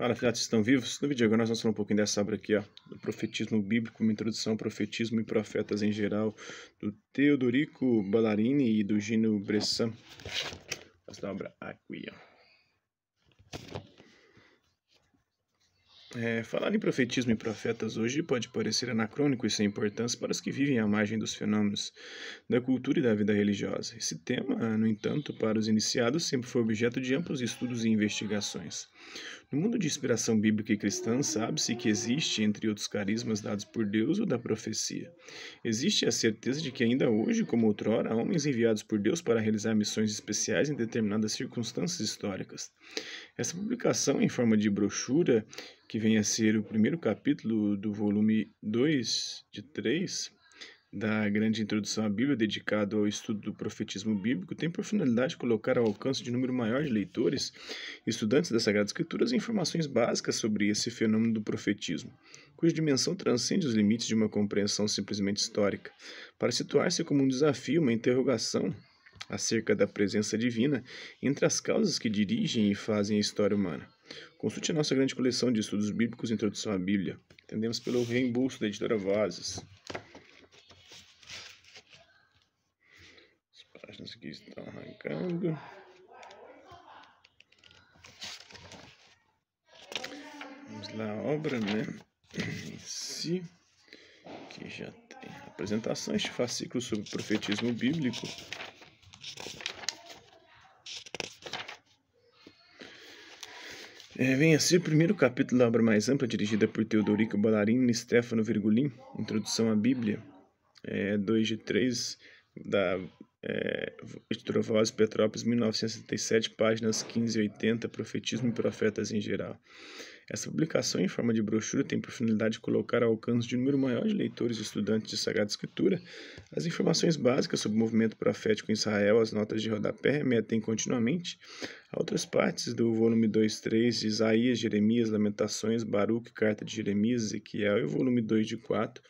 Fala, filhotes, estão vivos? No vídeo de agora nós vamos falar um pouquinho dessa obra aqui, ó, do Profetismo Bíblico, uma introdução ao profetismo e profetas em geral, do Teodorico Ballarini e do Gino Bressan. Essa obra aqui, ó. É, falar em profetismo e profetas hoje pode parecer anacrônico e sem importância para os que vivem à margem dos fenômenos da cultura e da vida religiosa. Esse tema, no entanto, para os iniciados sempre foi objeto de amplos estudos e investigações. No mundo de inspiração bíblica e cristã, sabe-se que existe, entre outros carismas dados por Deus, o da profecia. Existe a certeza de que ainda hoje, como outrora, há homens enviados por Deus para realizar missões especiais em determinadas circunstâncias históricas. Essa publicação, em forma de brochura, que vem a ser o primeiro capítulo do volume 2 de 3, da grande introdução à Bíblia dedicado ao estudo do profetismo bíblico tem por finalidade colocar ao alcance de um número maior de leitores e estudantes das Sagradas Escrituras informações básicas sobre esse fenômeno do profetismo, cuja dimensão transcende os limites de uma compreensão simplesmente histórica, para situar-se como um desafio, uma interrogação acerca da presença divina entre as causas que dirigem e fazem a história humana. Consulte a nossa grande coleção de estudos bíblicos Introdução à Bíblia. Entendemos pelo reembolso da editora Vozes. aqueles que estão arrancando. Vamos lá, a obra né, em si, que já tem apresentação este fascículo sobre profetismo bíblico. É, vem a ser o primeiro capítulo da obra mais ampla, dirigida por Teodorico Ballarino e Stefano Virgulin, Introdução à Bíblia, é, 2 de 3, da é, Estrofose, Petrópolis, 1967, páginas 15 e 80, Profetismo e Profetas em Geral. Essa publicação em forma de brochura tem por finalidade de colocar ao alcance de um número maior de leitores e estudantes de Sagrada Escritura as informações básicas sobre o movimento profético em Israel. As notas de rodapé remetem continuamente a outras partes do volume 2, 3 de Isaías, Jeremias, Lamentações, Baruque, Carta de Jeremias, Ezequiel e o volume 2 de 4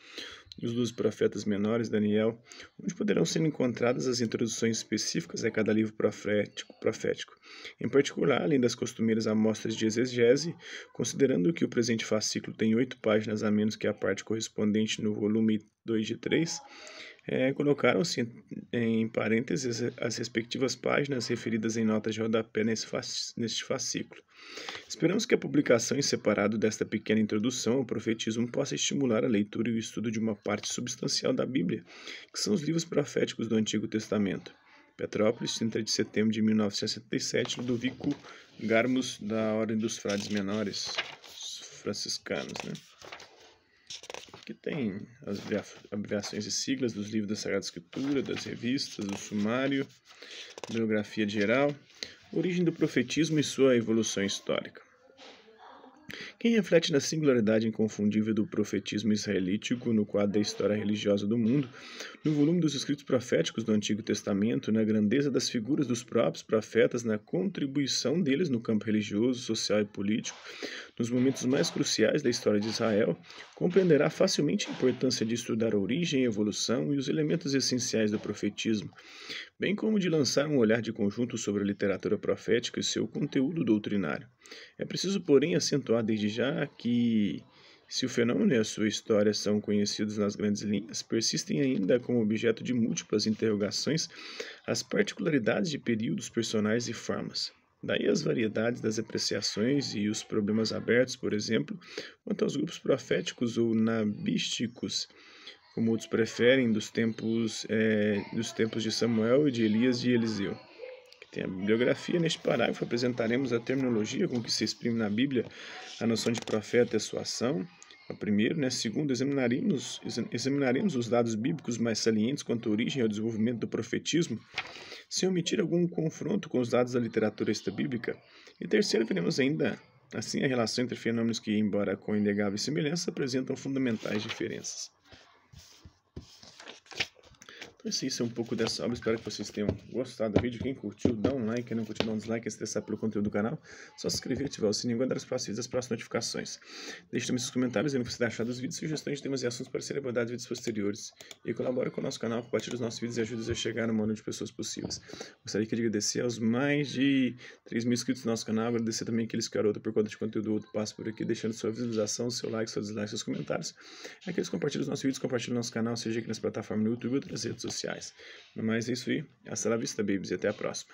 os dos profetas menores, Daniel, onde poderão ser encontradas as introduções específicas a cada livro profético. profético. Em particular, além das costumeiras amostras de exegese, considerando que o presente fascículo tem oito páginas a menos que a parte correspondente no volume 2 de 3, é, colocaram-se assim, em parênteses as respectivas páginas referidas em notas de rodapé nesse neste fascículo. Esperamos que a publicação em separado desta pequena introdução ao profetismo possa estimular a leitura e o estudo de uma parte substancial da Bíblia, que são os livros proféticos do Antigo Testamento. Petrópolis, 30 de setembro de 1977, Ludovico Garmos da Ordem dos Frades Menores franciscanos. Né? que tem as abreviações e siglas dos livros da Sagrada Escritura, das revistas, do sumário, biografia geral, origem do profetismo e sua evolução histórica. Quem reflete na singularidade inconfundível do profetismo israelítico no quadro da história religiosa do mundo, no volume dos escritos proféticos do Antigo Testamento, na grandeza das figuras dos próprios profetas, na contribuição deles no campo religioso, social e político, nos momentos mais cruciais da história de Israel, compreenderá facilmente a importância de estudar a origem, a evolução e os elementos essenciais do profetismo, bem como de lançar um olhar de conjunto sobre a literatura profética e seu conteúdo doutrinário. É preciso, porém, acentuar desde já que, se o fenômeno e a sua história são conhecidos nas grandes linhas, persistem ainda como objeto de múltiplas interrogações as particularidades de períodos, personagens e formas. Daí as variedades das apreciações e os problemas abertos, por exemplo, quanto aos grupos proféticos ou nabísticos como outros preferem, dos tempos, é, dos tempos de Samuel e de Elias e Eliseu. Que tem a bibliografia. Neste parágrafo apresentaremos a terminologia com que se exprime na Bíblia a noção de profeta e a sua ação. A primeiro, né? Segundo, examinaremos, examinaremos os dados bíblicos mais salientes quanto à origem e ao desenvolvimento do profetismo, sem omitir algum confronto com os dados da literatura extra-bíblica. E terceiro, veremos ainda Assim, a relação entre fenômenos que, embora com inegável semelhança, apresentam fundamentais diferenças. Esse, então, assim, isso é um pouco dessa obra. espero que vocês tenham gostado do vídeo. Quem curtiu, dá um like, quem não curtiu, dá um dislike, é estressar pelo conteúdo do canal. Só se inscrever, ativar o sininho, guardar as próximas próximas notificações. Deixe também seus comentários, o que você achar dos vídeos, sugestões de temas e assuntos para serem abordados em vídeos posteriores. E colabore com o nosso canal, compartilhe os nossos vídeos e ajude os a chegar no maior de pessoas possíveis. Gostaria de agradecer aos mais de 3 mil inscritos do nosso canal, agradecer também aqueles que por conta de conteúdo outro passo por aqui, deixando sua visualização, seu like, seu dislike, seus comentários. Aqueles que compartilham os nossos vídeos, compartilham o nosso canal, seja aqui nas plataformas no YouTube ou outras redes sociais sociais. No mais é isso aí. Hasta la vista, babies, e até a próxima.